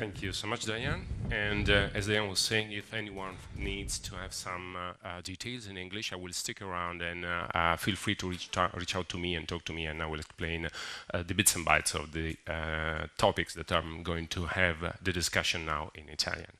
Thank you so much, Diane. And uh, as Diane was saying, if anyone needs to have some uh, uh, details in English, I will stick around and uh, uh, feel free to reach, reach, out to me and talk to me, and I will explain uh, the bits and bytes of the topics that I'm going to have the discussion now in Italian.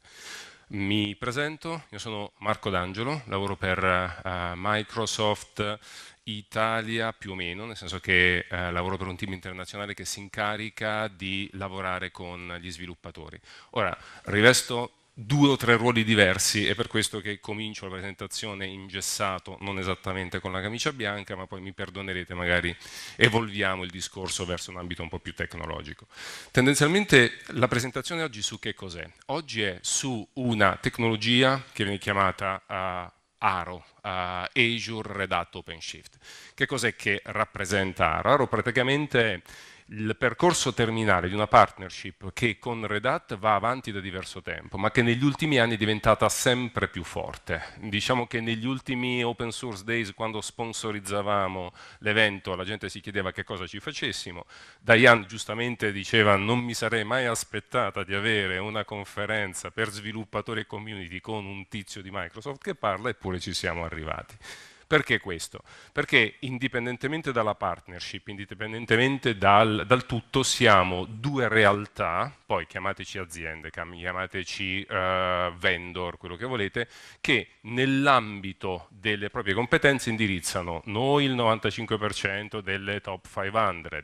Mi presento, io sono Marco D'Angelo, lavoro per Microsoft. Italia più o meno, nel senso che eh, lavoro per un team internazionale che si incarica di lavorare con gli sviluppatori. Ora, rivesto due o tre ruoli diversi, è per questo che comincio la presentazione ingessato, non esattamente con la camicia bianca, ma poi mi perdonerete, magari evolviamo il discorso verso un ambito un po' più tecnologico. Tendenzialmente la presentazione oggi su che cos'è? Oggi è su una tecnologia che viene chiamata... Uh, Aro, uh, Azure Red Hat OpenShift. Che cos'è che rappresenta Aro? Aro praticamente il percorso terminale di una partnership che con Red Hat va avanti da diverso tempo, ma che negli ultimi anni è diventata sempre più forte. Diciamo che negli ultimi Open Source Days, quando sponsorizzavamo l'evento, la gente si chiedeva che cosa ci facessimo. Diane giustamente diceva non mi sarei mai aspettata di avere una conferenza per sviluppatori e community con un tizio di Microsoft che parla, eppure ci siamo arrivati. Perché questo? Perché indipendentemente dalla partnership, indipendentemente dal, dal tutto, siamo due realtà, poi chiamateci aziende, chiamateci uh, vendor, quello che volete, che nell'ambito delle proprie competenze indirizzano noi il 95% delle top 500, uh,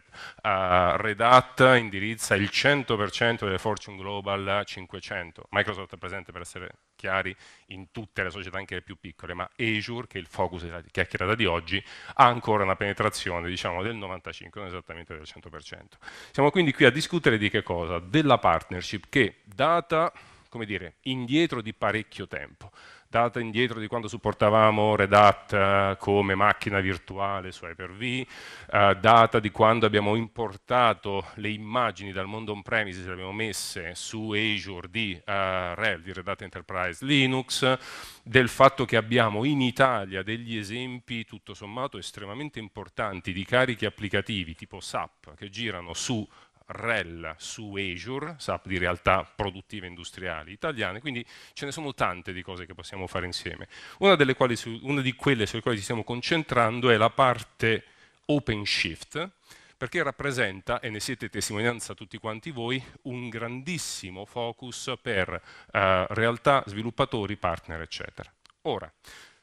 eh, Red Hat indirizza il 100% delle Fortune Global 500, Microsoft è presente per essere chiari in tutte le società, anche le più piccole, ma Azure, che è il focus della chiacchierata di oggi, ha ancora una penetrazione diciamo, del 95%, non esattamente del 100%. Siamo quindi qui a discutere di che cosa? Della partnership che data come dire, indietro di parecchio tempo data indietro di quando supportavamo Red Hat eh, come macchina virtuale su Hyper-V, eh, data di quando abbiamo importato le immagini dal mondo on-premises, le abbiamo messe su Azure di eh, RHEL, di Red Hat Enterprise Linux, del fatto che abbiamo in Italia degli esempi tutto sommato estremamente importanti di carichi applicativi tipo SAP che girano su REL su Azure, SAP di realtà produttive industriali italiane, quindi ce ne sono tante di cose che possiamo fare insieme. Una, su, una di quelle sulle quali ci stiamo concentrando è la parte OpenShift, perché rappresenta, e ne siete testimonianza tutti quanti voi, un grandissimo focus per eh, realtà, sviluppatori, partner, eccetera. Ora,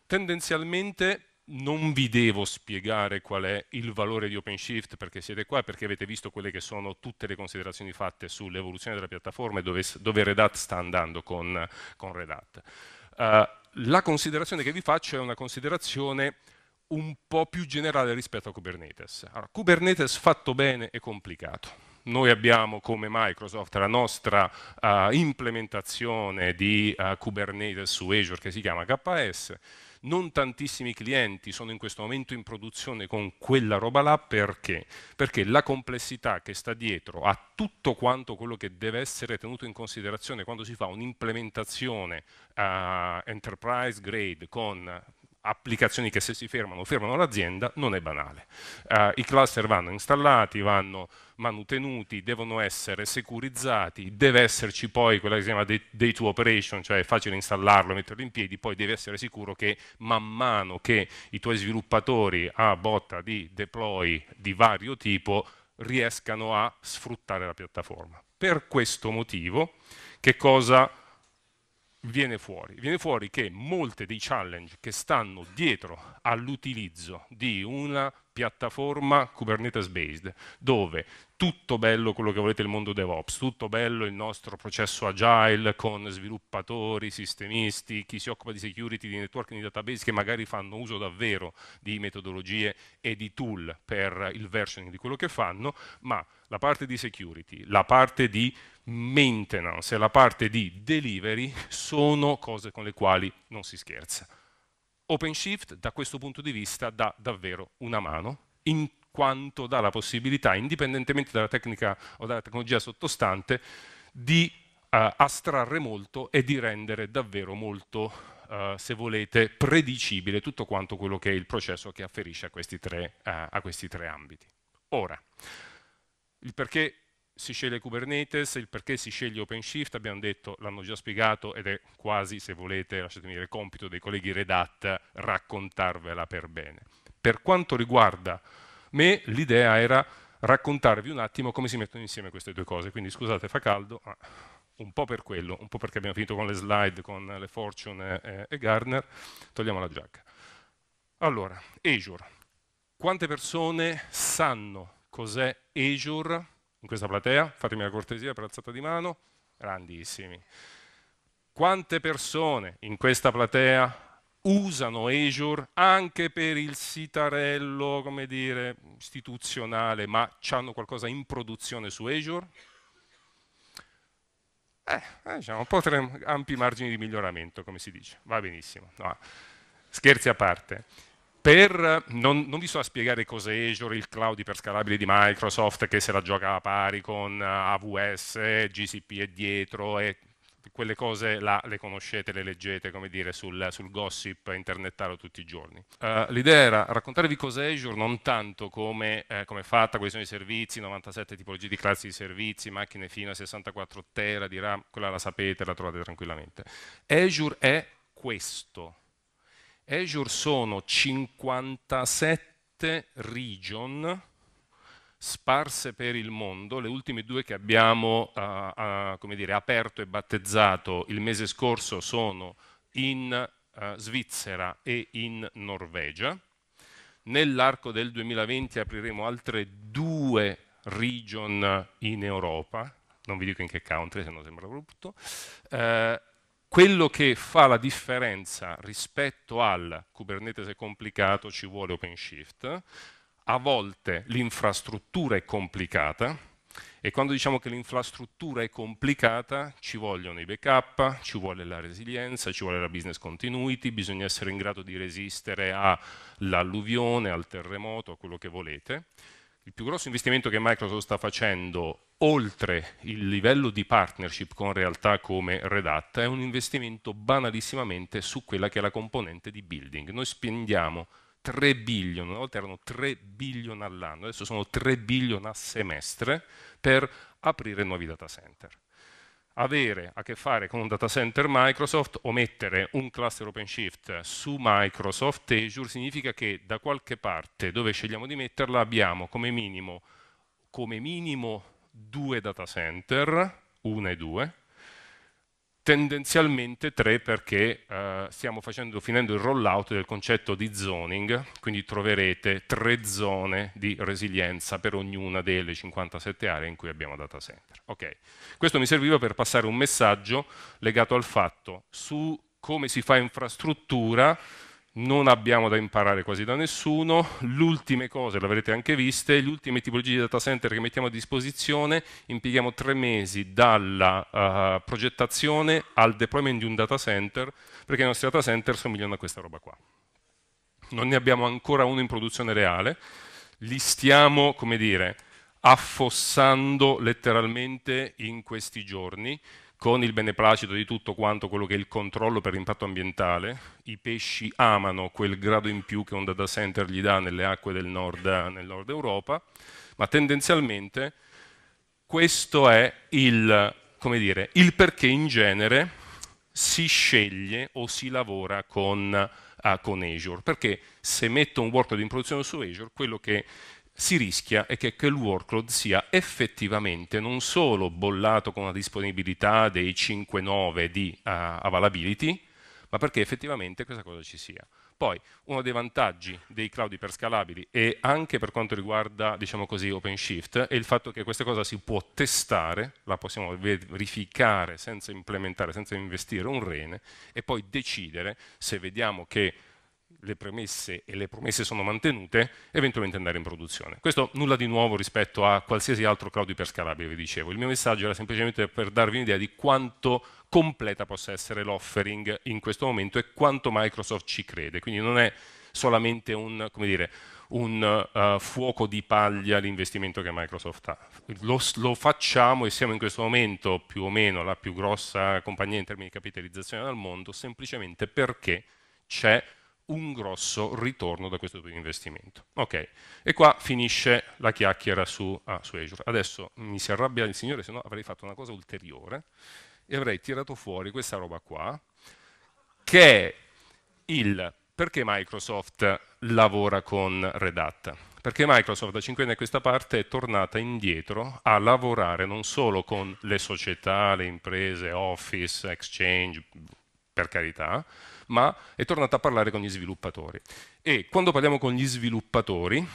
tendenzialmente non vi devo spiegare qual è il valore di OpenShift perché siete qua e perché avete visto quelle che sono tutte le considerazioni fatte sull'evoluzione della piattaforma e dove, dove, Red Hat sta andando con, con Red Hat. Uh, la considerazione che vi faccio è una considerazione un po' più generale rispetto a Kubernetes. Allora, Kubernetes fatto bene è complicato noi abbiamo come Microsoft la nostra uh, implementazione di uh, Kubernetes su Azure che si chiama KS, non tantissimi clienti sono in questo momento in produzione con quella roba là perché? Perché la complessità che sta dietro a tutto quanto quello che deve essere tenuto in considerazione quando si fa un'implementazione uh, enterprise grade con applicazioni che se si fermano fermano l'azienda non è banale. Uh, I cluster vanno installati, vanno manutenuti, devono essere securizzati, deve esserci poi quella che si chiama day to operation, cioè è facile installarlo e metterlo in piedi, poi devi essere sicuro che man mano che i tuoi sviluppatori a botta di deploy di vario tipo riescano a sfruttare la piattaforma. Per questo motivo, che cosa viene fuori? Viene fuori che molte dei challenge che stanno dietro all'utilizzo di una piattaforma Kubernetes based, dove tutto bello quello che volete il mondo DevOps, tutto bello il nostro processo agile con sviluppatori, sistemisti, chi si occupa di security, di networking, di database che magari fanno uso davvero di metodologie e di tool per il versioning di quello che fanno, ma la parte di security, la parte di maintenance e la parte di delivery sono cose con le quali non si scherza. OpenShift da questo punto di vista dà davvero una mano in quanto dà la possibilità, indipendentemente dalla tecnica o dalla tecnologia sottostante, di eh, astrarre molto e di rendere davvero molto, eh, se volete, predicibile tutto quanto quello che è il processo che afferisce a questi tre, eh, a questi tre ambiti. Ora, il perché si sceglie Kubernetes, il perché si sceglie OpenShift, abbiamo detto, l'hanno già spiegato ed è quasi, se volete, lasciatemi dire, compito dei colleghi Red Hat raccontarvela per bene. Per quanto riguarda me l'idea era raccontarvi un attimo come si mettono insieme queste due cose, quindi scusate fa caldo, ma un po' per quello, un po' perché abbiamo finito con le slide, con le Fortune eh, e Garner, togliamo la giacca. Allora, Azure. Quante persone sanno cos'è Azure in questa platea? Fatemi la cortesia per alzata di mano. Grandissimi. Quante persone in questa platea usano Azure anche per il sitarello, come dire, istituzionale, ma hanno qualcosa in produzione su Azure? Eh, eh, diciamo, un po' ampi margini di miglioramento, come si dice. Va benissimo. No. Scherzi a parte. Per, non, non, vi sto a spiegare cos'è Azure, il cloud iperscalabile di Microsoft che se la gioca a pari con AWS, GCP è dietro e quelle cose là le conoscete, le leggete, come dire, sul, sul gossip internetaro tutti i giorni. Uh, l'idea era raccontarvi cos'è Azure non tanto come, eh, come è fatta, quali sono i servizi, 97 tipologie di classi di servizi, macchine fino a 64 tera di RAM, quella la sapete, la trovate tranquillamente. Azure è questo. Azure sono 57 region, sparse per il mondo, le ultime due che abbiamo uh, uh, dire, aperto e battezzato il mese scorso sono in uh, Svizzera e in Norvegia. Nell'arco del 2020 apriremo altre due region in Europa, non vi dico in che country, se no sembra brutto. Eh, quello che fa la differenza rispetto al Kubernetes è complicato, ci vuole OpenShift, a volte l'infrastruttura è complicata e quando diciamo che l'infrastruttura è complicata ci vogliono i backup, ci vuole la resilienza, ci vuole la business continuity, bisogna essere in grado di resistere all'alluvione, al terremoto, a quello che volete. Il più grosso investimento che Microsoft sta facendo oltre il livello di partnership con realtà come Red Hat è un investimento banalissimamente su quella che è la componente di building. Noi spendiamo 3 billion, una volta erano 3 billion all'anno, adesso sono 3 billion a semestre per aprire nuovi data center. Avere a che fare con un data center Microsoft o mettere un cluster OpenShift su Microsoft Azure significa che da qualche parte dove scegliamo di metterla abbiamo come minimo, come minimo due data center, una e due, tendenzialmente tre perché eh, stiamo facendo, finendo il rollout del concetto di zoning, quindi troverete tre zone di resilienza per ognuna delle 57 aree in cui abbiamo data center. Okay. Questo mi serviva per passare un messaggio legato al fatto su come si fa infrastruttura non abbiamo da imparare quasi da nessuno, le ultime cose, l'avrete anche viste, le ultime tipologie di data center che mettiamo a disposizione, impieghiamo tre mesi dalla uh, progettazione al deployment di un data center, perché i nostri data center somigliano a questa roba qua. Non ne abbiamo ancora uno in produzione reale, li stiamo, come dire, affossando letteralmente in questi giorni, con il beneplacito di tutto quanto quello che è il controllo per l'impatto ambientale, i pesci amano quel grado in più che un data center gli dà nelle acque del nord, nel nord Europa, ma tendenzialmente questo è il, dire, il perché in genere si sceglie o si lavora con, ah, con Azure, perché se metto un workload in produzione su Azure, quello che si rischia è che, che il workload sia effettivamente non solo bollato con la disponibilità dei 5.9 di uh, availability, ma perché effettivamente questa cosa ci sia. Poi, uno dei vantaggi dei cloud iperscalabili e anche per quanto riguarda, diciamo così, OpenShift, è il fatto che questa cosa si può testare, la possiamo verificare senza implementare, senza investire un rene, e poi decidere se vediamo che le premesse e le promesse sono mantenute, eventualmente andare in produzione. Questo nulla di nuovo rispetto a qualsiasi altro cloud iperscalabile, vi dicevo. Il mio messaggio era semplicemente per darvi un'idea di quanto completa possa essere l'offering in questo momento e quanto Microsoft ci crede. Quindi non è solamente un, dire, un uh, fuoco di paglia l'investimento che Microsoft ha. Lo, lo, facciamo e siamo in questo momento più o meno la più grossa compagnia in termini di capitalizzazione al mondo semplicemente perché c'è un grosso ritorno da questo tipo di investimento. Ok, e qua finisce la chiacchiera su, ah, su Azure. Adesso mi si arrabbia il signore, se no avrei fatto una cosa ulteriore e avrei tirato fuori questa roba qua, che è il perché Microsoft lavora con Red Hat. Perché Microsoft da 5 anni a questa parte è tornata indietro a lavorare non solo con le società, le imprese, Office, Exchange, per carità, ma è tornata a parlare con gli sviluppatori. E quando parliamo con gli sviluppatori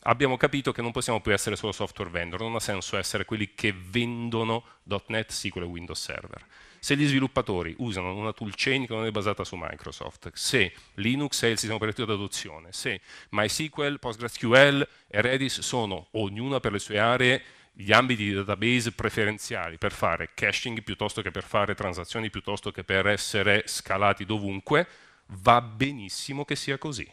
abbiamo capito che non possiamo più essere solo software vendor, non ha senso essere quelli che vendono .NET, SQL e Windows Server. Se gli sviluppatori usano una toolchain che non è basata su Microsoft, se Linux è il sistema operativo d'adozione, se MySQL, PostgreSQL e Redis sono, ognuna per le sue aree, gli ambiti di database preferenziali per fare caching piuttosto che per fare transazioni, piuttosto che per essere scalati dovunque, va benissimo che sia così.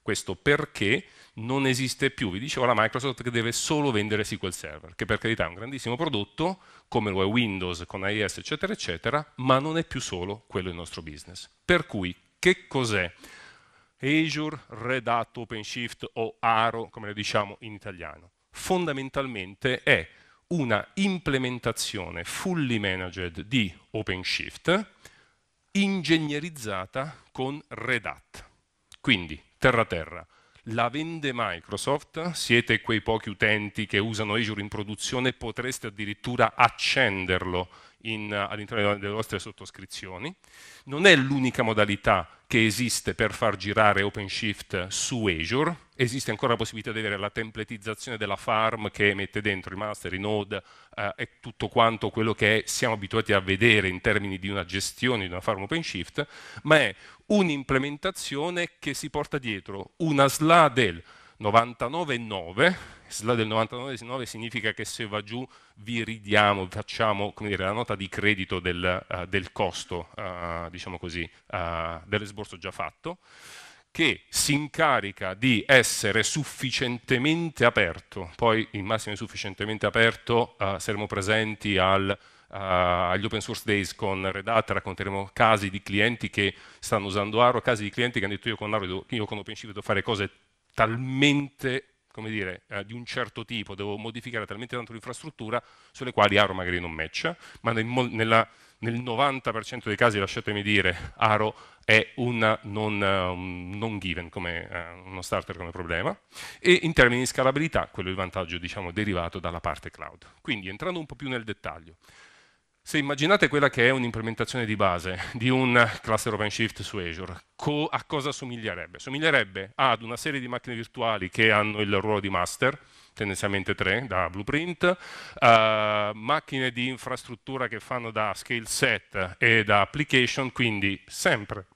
Questo perché non esiste più, vi dicevo, la Microsoft che deve solo vendere SQL Server, che per carità è un grandissimo prodotto, come lo è Windows con IS, eccetera, eccetera, ma non è più solo quello il nostro business. Per cui, che cos'è? Azure, Red Hat, OpenShift o Aro, come lo diciamo in italiano fondamentalmente è una implementazione fully managed di OpenShift ingegnerizzata con Red Hat. Quindi, terra terra, la vende Microsoft, siete quei pochi utenti che usano Azure in produzione, potreste addirittura accenderlo all'interno delle vostre sottoscrizioni. Non è l'unica modalità che esiste per far girare OpenShift su Azure, esiste ancora la possibilità di avere la templatizzazione della farm che mette dentro i master, i node eh, e tutto quanto quello che siamo abituati a vedere in termini di una gestione di una farm OpenShift, ma è un'implementazione che si porta dietro una SLA del 99,9, SLA del 99,9 significa che se va giù vi ridiamo, facciamo dire, la nota di credito del, uh, del costo, uh, diciamo così, uh, dell'esborso già fatto, che si incarica di essere sufficientemente aperto, poi in massimo sufficientemente aperto eh, saremo presenti al, eh, agli open source days con Red Hat, racconteremo casi di clienti che stanno usando Aro, casi di clienti che hanno detto io con Aro, io con OpenShift devo fare cose talmente come dire, eh, di un certo tipo, devo modificare talmente tanto l'infrastruttura sulle quali Aro magari non match, ma nel, nella, nel 90% dei casi, lasciatemi dire, Aro è una non, un um, non given, come, uh, uno starter come problema, e in termini di scalabilità, quello è il vantaggio diciamo, derivato dalla parte cloud. Quindi entrando un po' più nel dettaglio, se immaginate quella che è un'implementazione di base di un cluster OpenShift su Azure, co a cosa somiglierebbe? Somiglierebbe ad una serie di macchine virtuali che hanno il ruolo di master, tendenzialmente tre da blueprint, uh, macchine di infrastruttura che fanno da scale set e da application, quindi sempre,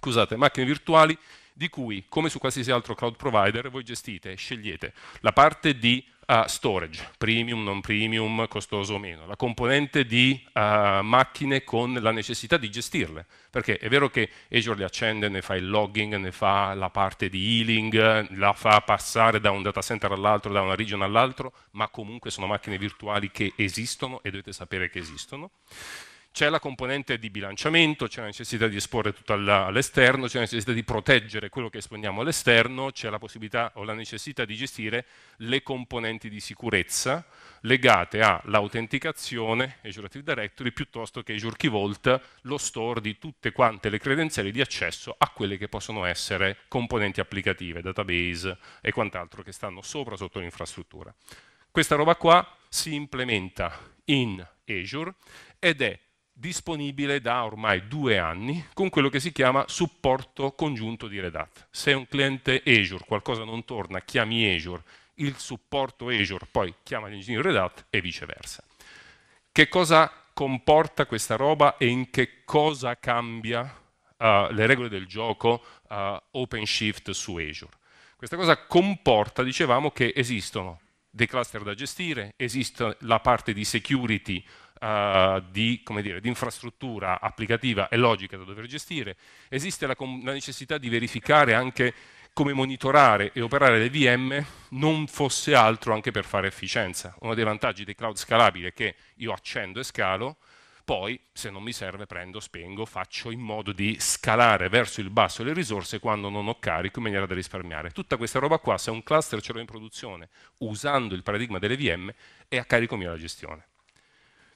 scusate, macchine virtuali di cui, come su qualsiasi altro cloud provider, voi gestite, scegliete la parte di uh, storage, premium, non premium, costoso o meno, la componente di uh, macchine con la necessità di gestirle, perché è vero che Azure le accende, ne fa il logging, ne fa la parte di healing, la fa passare da un data center all'altro, da una region all'altro, ma comunque sono macchine virtuali che esistono e dovete sapere che esistono. C'è la componente di bilanciamento, c'è la necessità di esporre tutto all'esterno, c'è la necessità di proteggere quello che esponiamo all'esterno, c'è la possibilità o la necessità di gestire le componenti di sicurezza legate all'autenticazione Azure Active Directory piuttosto che Azure Key Vault, lo store di tutte quante le credenziali di accesso a quelle che possono essere componenti applicative, database e quant'altro che stanno sopra sotto l'infrastruttura. Questa roba qua si implementa in Azure ed è disponibile da ormai due anni con quello che si chiama supporto congiunto di Red Hat. Se un cliente Azure qualcosa non torna, chiami Azure, il supporto Azure poi chiama l'ingegnere Red Hat e viceversa. Che cosa comporta questa roba e in che cosa cambia uh, le regole del gioco uh, OpenShift su Azure? Questa cosa comporta, dicevamo, che esistono dei cluster da gestire, esiste la parte di security uh, di, dire, di, infrastruttura applicativa e logica da dover gestire, esiste la, la necessità di verificare anche come monitorare e operare le VM non fosse altro anche per fare efficienza. Uno dei vantaggi dei cloud scalabili è che io accendo e scalo, poi se non mi serve prendo, spengo, faccio in modo di scalare verso il basso le risorse quando non ho carico in maniera da risparmiare. Tutta questa roba qua, se un cluster ce l'ho in produzione usando il paradigma delle VM, è a carico mio la gestione.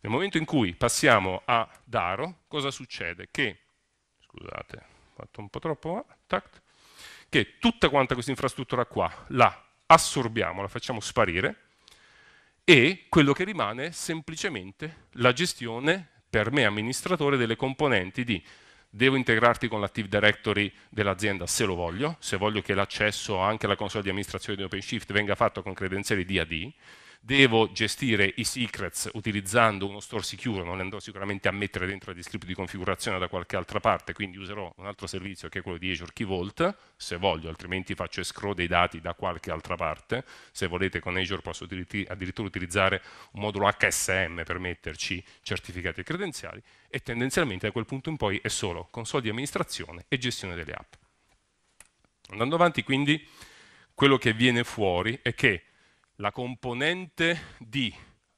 Nel momento in cui passiamo a daro, cosa succede? Che, scusate, ho fatto un po' troppo, ah, tac, che tutta quanta questa infrastruttura qua la assorbiamo, la facciamo sparire e quello che rimane è semplicemente la gestione per me amministratore delle componenti di devo integrarti con l'Active Directory dell'azienda se lo voglio, se voglio che l'accesso anche alla console di amministrazione di OpenShift venga fatto con credenziali DAD, devo gestire i secrets utilizzando uno store sicuro, non li andrò sicuramente a mettere dentro il script di configurazione da qualche altra parte, quindi userò un altro servizio che è quello di Azure Key Vault, se voglio, altrimenti faccio escrow dei dati da qualche altra parte, se volete con Azure posso addirittura utilizzare un modulo HSM per metterci certificati e credenziali, e tendenzialmente da quel punto in poi è solo console di amministrazione e gestione delle app. Andando avanti quindi, quello che viene fuori è che la componente di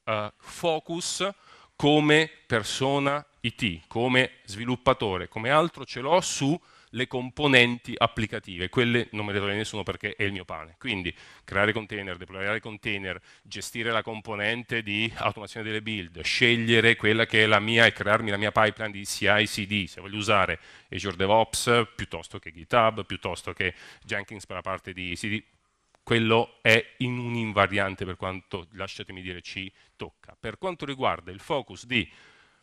uh, focus come persona IT, come sviluppatore, come altro ce l'ho sulle componenti applicative, quelle non me le toglie nessuno perché è il mio pane. Quindi creare container, deployare container, gestire la componente di automazione delle build, scegliere quella che è la mia e crearmi la mia pipeline di CI/CD, se voglio usare Azure DevOps piuttosto che GitHub, piuttosto che Jenkins per la parte di CD, quello è in un invariante per quanto, lasciatemi dire, ci tocca. Per quanto riguarda il focus di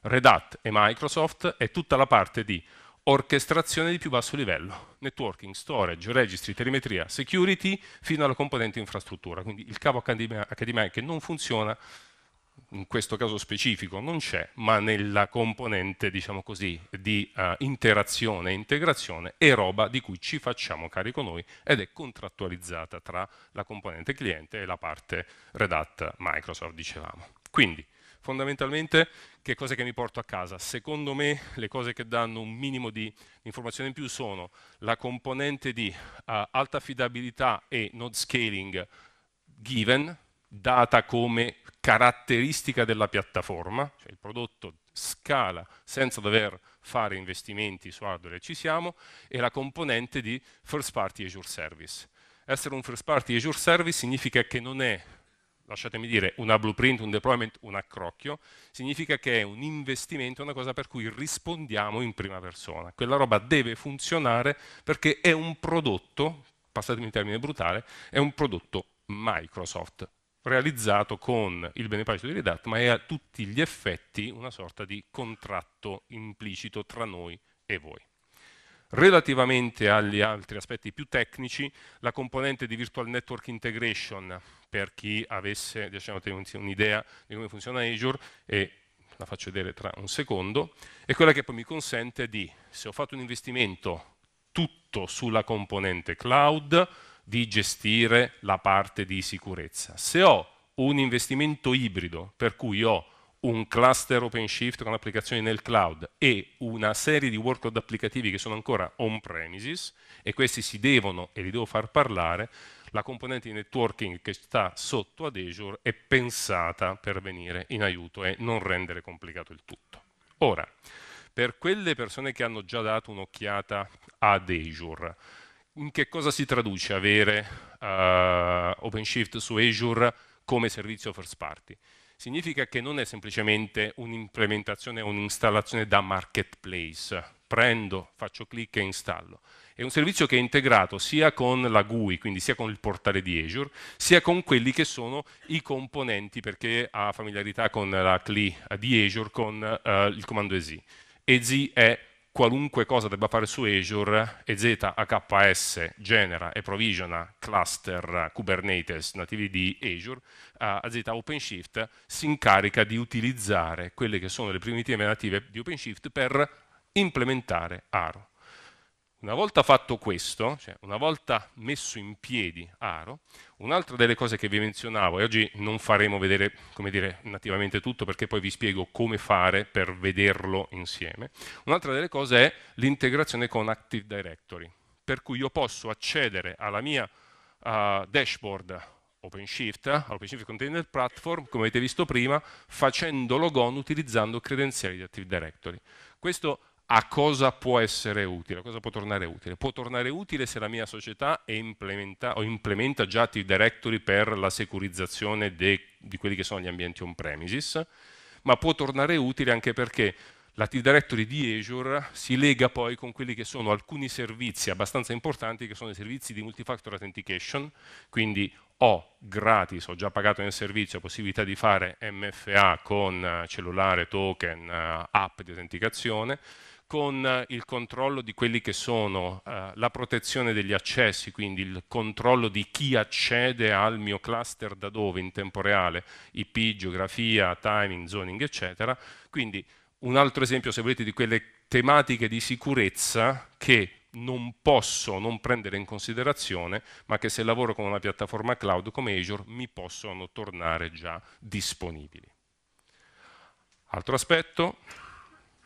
Red Hat e Microsoft è tutta la parte di orchestrazione di più basso livello, networking, storage, registri, telemetria, security, fino alla componente infrastruttura, quindi il cavo HDMI che non funziona in questo caso specifico non c'è, ma nella componente, diciamo così, di uh, interazione e integrazione è roba di cui ci facciamo carico noi ed è contrattualizzata tra la componente cliente e la parte Red Hat Microsoft, dicevamo. Quindi, fondamentalmente, che cose che mi porto a casa? Secondo me le cose che danno un minimo di informazione in più sono la componente di uh, alta affidabilità e node scaling given, data come caratteristica della piattaforma, cioè il prodotto scala senza dover fare investimenti su hardware, e ci siamo, e la componente di first party Azure Service. Essere un first party Azure Service significa che non è, lasciatemi dire, una blueprint, un deployment, un accrocchio, significa che è un investimento, una cosa per cui rispondiamo in prima persona. Quella roba deve funzionare perché è un prodotto, passatemi il termine brutale, è un prodotto Microsoft realizzato con il beneficio di Red Hat, ma è a tutti gli effetti una sorta di contratto implicito tra noi e voi. Relativamente agli altri aspetti più tecnici, la componente di Virtual Network Integration, per chi avesse diciamo, un'idea di come funziona Azure, e la faccio vedere tra un secondo, è quella che poi mi consente di, se ho fatto un investimento tutto sulla componente cloud, di gestire la parte di sicurezza. Se ho un investimento ibrido, per cui ho un cluster OpenShift con applicazioni nel cloud e una serie di workload applicativi che sono ancora on-premises e questi si devono e li devo far parlare, la componente di networking che sta sotto ad Azure è pensata per venire in aiuto e non rendere complicato il tutto. Ora, per quelle persone che hanno già dato un'occhiata ad Azure, in che cosa si traduce avere uh, OpenShift su Azure come servizio first party? Significa che non è semplicemente un'implementazione o un'installazione da marketplace, prendo, faccio clic e installo. È un servizio che è integrato sia con la GUI, quindi sia con il portale di Azure, sia con quelli che sono i componenti, perché ha familiarità con la CLI di Azure, con uh, il comando EZ. EZ è qualunque cosa debba fare su Azure, e EZHKS genera e provisiona cluster Kubernetes nativi di Azure, uh, AZ OpenShift si incarica di utilizzare quelle che sono le primitive native di OpenShift per implementare Aro. Una volta fatto questo, cioè una volta messo in piedi Aro, un'altra delle cose che vi menzionavo, e oggi non faremo vedere dire, nativamente tutto perché poi vi spiego come fare per vederlo insieme, un'altra delle cose è l'integrazione con Active Directory, per cui io posso accedere alla mia uh, dashboard OpenShift, all'OpenShift Container Platform, come avete visto prima, facendo logon utilizzando credenziali di Active Directory. Questo a cosa può essere utile, a cosa può tornare utile. Può tornare utile se la mia società implementa, implementa già Active Directory per la securizzazione de, di quelli che sono gli ambienti on-premises, ma può tornare utile anche perché l'Active Directory di Azure si lega poi con quelli che sono alcuni servizi abbastanza importanti che sono i servizi di multifactor authentication, quindi ho gratis, ho già pagato nel servizio, la possibilità di fare MFA con eh, cellulare, token, eh, app di autenticazione, con eh, il controllo di quelli che sono eh, la protezione degli accessi, quindi il controllo di chi accede al mio cluster da dove in tempo reale, IP, geografia, timing, zoning, eccetera. Quindi un altro esempio, se volete, di quelle tematiche di sicurezza che non posso non prendere in considerazione, ma che se lavoro con una piattaforma cloud come Azure mi possono tornare già disponibili. Altro aspetto,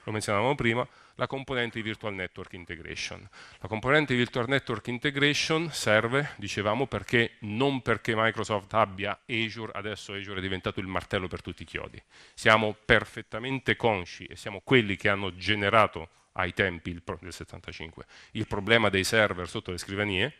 lo menzionavamo prima, la componente di Virtual Network Integration. La componente di Virtual Network Integration serve, dicevamo, perché non perché Microsoft abbia Azure, adesso Azure è diventato il martello per tutti i chiodi. Siamo perfettamente consci e siamo quelli che hanno generato ai tempi del 75 il problema dei server sotto le scrivanie,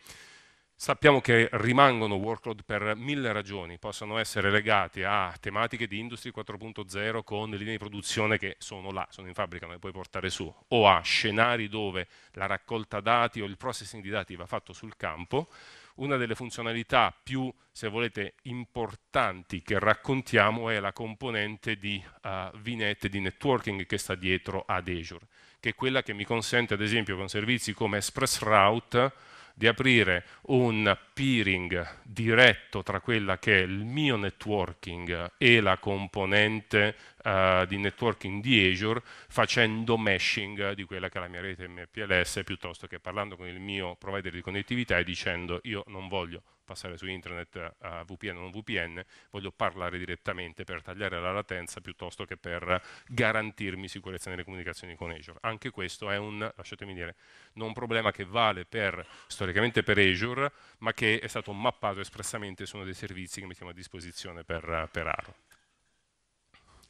Sappiamo che rimangono workload per mille ragioni, possono essere legati a tematiche di Industry 4.0 con linee di produzione che sono là, sono in fabbrica, non le puoi portare su, o a scenari dove la raccolta dati o il processing di dati va fatto sul campo. Una delle funzionalità più, se volete, importanti che raccontiamo è la componente di uh, eh, VNet, di networking che sta dietro ad Azure, che è quella che mi consente, ad esempio, con servizi come ExpressRoute, di aprire un peering diretto tra quella che è il mio networking e la componente uh, di networking di Azure facendo meshing di quella che è la mia rete MPLS piuttosto che parlando con il mio provider di connettività e dicendo io non voglio passare su internet a VPN o non VPN, voglio parlare direttamente per tagliare la latenza piuttosto che per garantirmi sicurezza nelle comunicazioni con Azure. Anche questo è un, lasciatemi dire, non problema che vale per, storicamente per Azure, ma che è stato mappato espressamente su uno dei servizi che mettiamo a disposizione per, per Aro.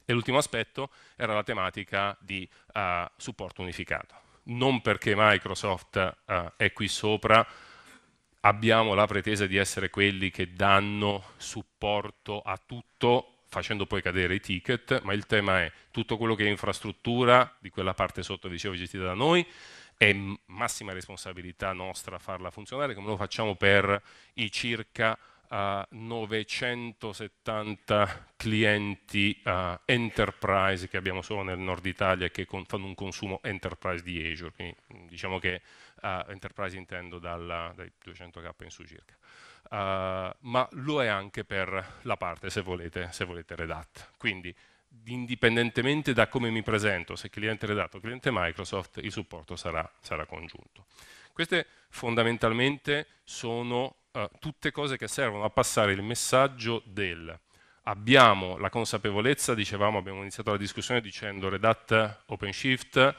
E l'ultimo aspetto era la tematica di uh, supporto unificato. Non perché Microsoft uh, è qui sopra, abbiamo la pretesa di essere quelli che danno supporto a tutto, facendo poi cadere i ticket, ma il tema è tutto quello che è infrastruttura, di quella parte sotto, dicevo, gestita da noi, è massima responsabilità nostra farla funzionare, come lo facciamo per i circa uh, eh, 970 clienti uh, enterprise che abbiamo solo nel nord Italia e che con, fanno un consumo enterprise di Azure. Quindi diciamo che uh, enterprise intendo dalla, dai 200k in su circa, uh, ma lo è anche per la parte, se volete, se volete Red Hat. Quindi, indipendentemente da come mi presento, se cliente Red Hat o cliente Microsoft, il supporto sarà, sarà congiunto. Queste fondamentalmente sono uh, tutte cose che servono a passare il messaggio del abbiamo la consapevolezza, dicevamo, abbiamo iniziato la discussione dicendo Red Hat OpenShift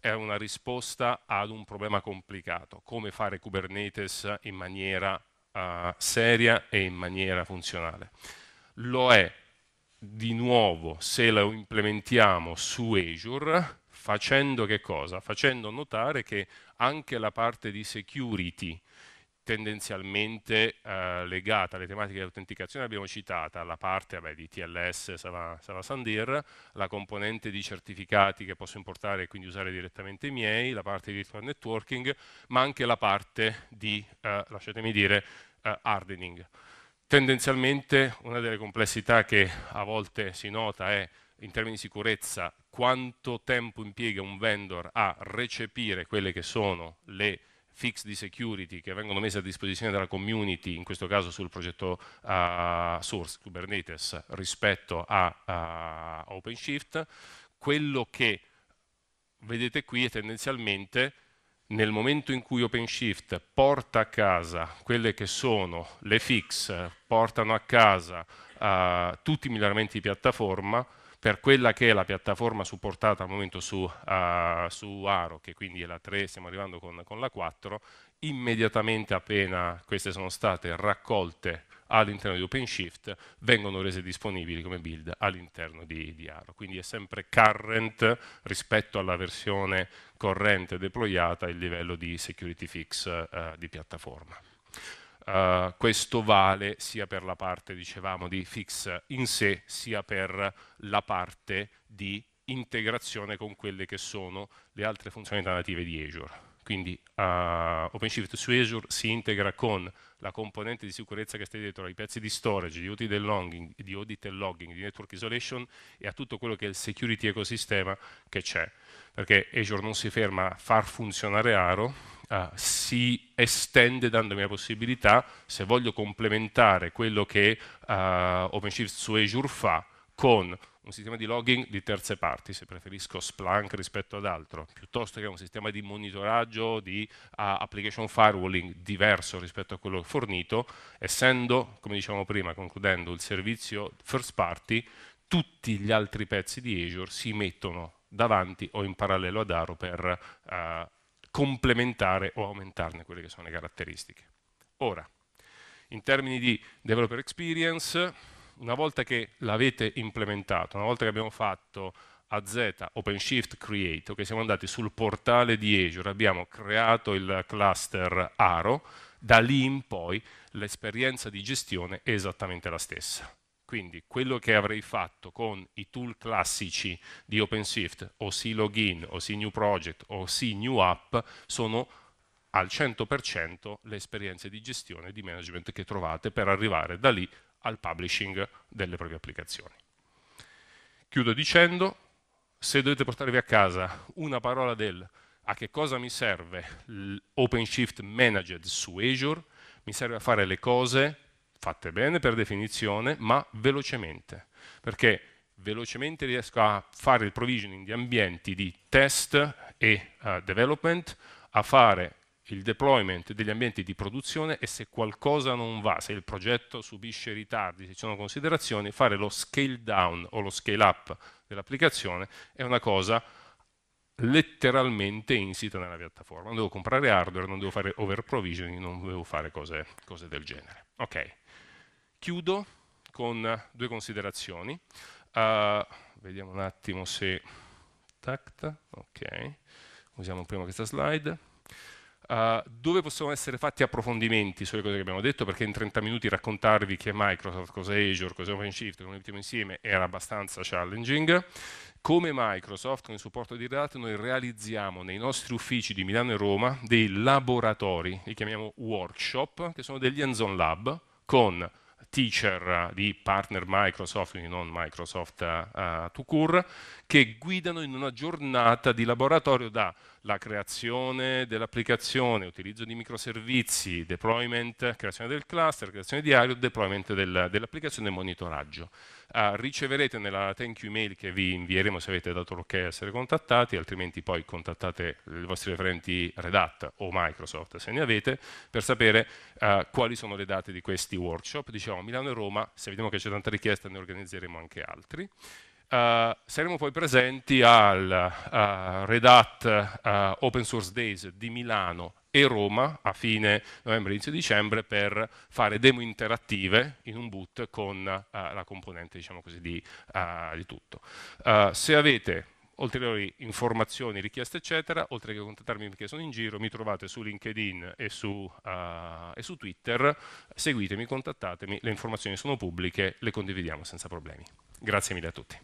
è una risposta ad un problema complicato, come fare Kubernetes in maniera uh, seria e in maniera funzionale. Lo è di nuovo se lo implementiamo su Azure, facendo che cosa? Facendo notare che anche la parte di security tendenzialmente eh, legata alle tematiche di autenticazione, abbiamo citato la parte vabbè, di TLS Sava, Sava Sandir, la componente di certificati che posso importare e quindi usare direttamente i miei, la parte di virtual networking, ma anche la parte di, eh, lasciatemi dire, eh, hardening. Tendenzialmente una delle complessità che a volte si nota è in termini di sicurezza quanto tempo impiega un vendor a recepire quelle che sono le fix di security che vengono messe a disposizione della community, in questo caso sul progetto uh, Source Kubernetes rispetto a uh, OpenShift, quello che vedete qui è tendenzialmente nel momento in cui OpenShift porta a casa quelle che sono le fix, portano a casa uh, tutti i miglioramenti di piattaforma, per quella che è la piattaforma supportata al momento su, uh, su Aro, che quindi è la 3, stiamo arrivando con, con la 4, immediatamente appena queste sono state raccolte all'interno di OpenShift vengono rese disponibili come build all'interno di, di Aro. Quindi è sempre current rispetto alla versione corrente deployata il livello di security fix eh, di piattaforma. Eh, questo vale sia per la parte, dicevamo, di fix in sé, sia per la parte di integrazione con quelle che sono le altre funzionalità native di Azure. Quindi uh, eh, OpenShift su Azure si integra con la componente di sicurezza che stai dietro ai pezzi di storage, di audit e logging, di audit e logging, di network isolation e a tutto quello che è il security ecosistema che c'è. Perché Azure non si ferma a far funzionare Aro, uh, si estende dandomi la possibilità, se voglio complementare quello che uh, eh, OpenShift su Azure fa, con un sistema di logging di terze parti, se preferisco Splunk rispetto ad altro, piuttosto che un sistema di monitoraggio di uh, application firewalling diverso rispetto a quello fornito, essendo, come dicevamo prima, concludendo il servizio first party, tutti gli altri pezzi di Azure si mettono davanti o in parallelo ad Aro per uh, complementare o aumentarne quelle che sono le caratteristiche. Ora, in termini di developer experience, una volta che l'avete implementato, una volta che abbiamo fatto AZ OpenShift Create, ok, siamo andati sul portale di Azure, abbiamo creato il cluster Aro, da lì in poi l'esperienza di gestione è esattamente la stessa. Quindi quello che avrei fatto con i tool classici di OpenShift, o si Login, o si New Project, o si New App, sono al 100% le esperienze di gestione e di management che trovate per arrivare da lì al publishing delle proprie applicazioni. Chiudo dicendo, se dovete portarvi a casa una parola del a che cosa mi serve l'OpenShift Managed su Azure, mi serve a fare le cose fatte bene per definizione, ma velocemente, perché velocemente riesco a fare il provisioning di ambienti di test e uh, development, a fare il deployment degli ambienti di produzione e se qualcosa non va, se il progetto subisce ritardi, se ci sono considerazioni, fare lo scale down o lo scale up dell'applicazione è una cosa letteralmente insita nella piattaforma. Non devo comprare hardware, non devo fare over provisioning, non devo fare cose, cose del genere. Ok, chiudo con due considerazioni. Uh, vediamo un attimo se... Tact, ok, usiamo prima questa slide. Uh, dove possono essere fatti approfondimenti sulle cose che abbiamo detto, perché in 30 minuti raccontarvi che Microsoft, cosa Azure, cosa OpenShift, come mettiamo insieme, era abbastanza challenging. Come Microsoft, con il supporto di Red noi realizziamo nei nostri uffici di Milano e Roma dei laboratori, li chiamiamo workshop, che sono degli hands-on lab, con teacher di partner Microsoft, quindi non Microsoft uh, to cure, che guidano in una giornata di laboratorio dalla creazione dell'applicazione, utilizzo di microservizi, deployment, creazione del cluster, creazione di aereo, deployment del, dell'applicazione e monitoraggio. Uh, riceverete nella thank you mail che vi invieremo se avete dato l'ok a essere contattati, altrimenti poi contattate i vostri referenti Red Hat o Microsoft se ne avete, per sapere uh, quali sono le date di questi workshop. Diciamo Milano e Roma, se vediamo che c'è tanta richiesta ne organizzeremo anche altri. Uh, saremo poi presenti al uh, Hat uh, Open Source Days di Milano e Roma a fine novembre, inizio dicembre per fare demo interattive in un boot con uh, la componente diciamo così, di, uh, di, tutto. Uh, se avete ulteriori informazioni, richieste eccetera, oltre che contattarmi perché sono in giro, mi trovate su LinkedIn e su, e su Twitter, seguitemi, contattatemi, le informazioni sono pubbliche, le condividiamo senza problemi. Grazie mille a tutti.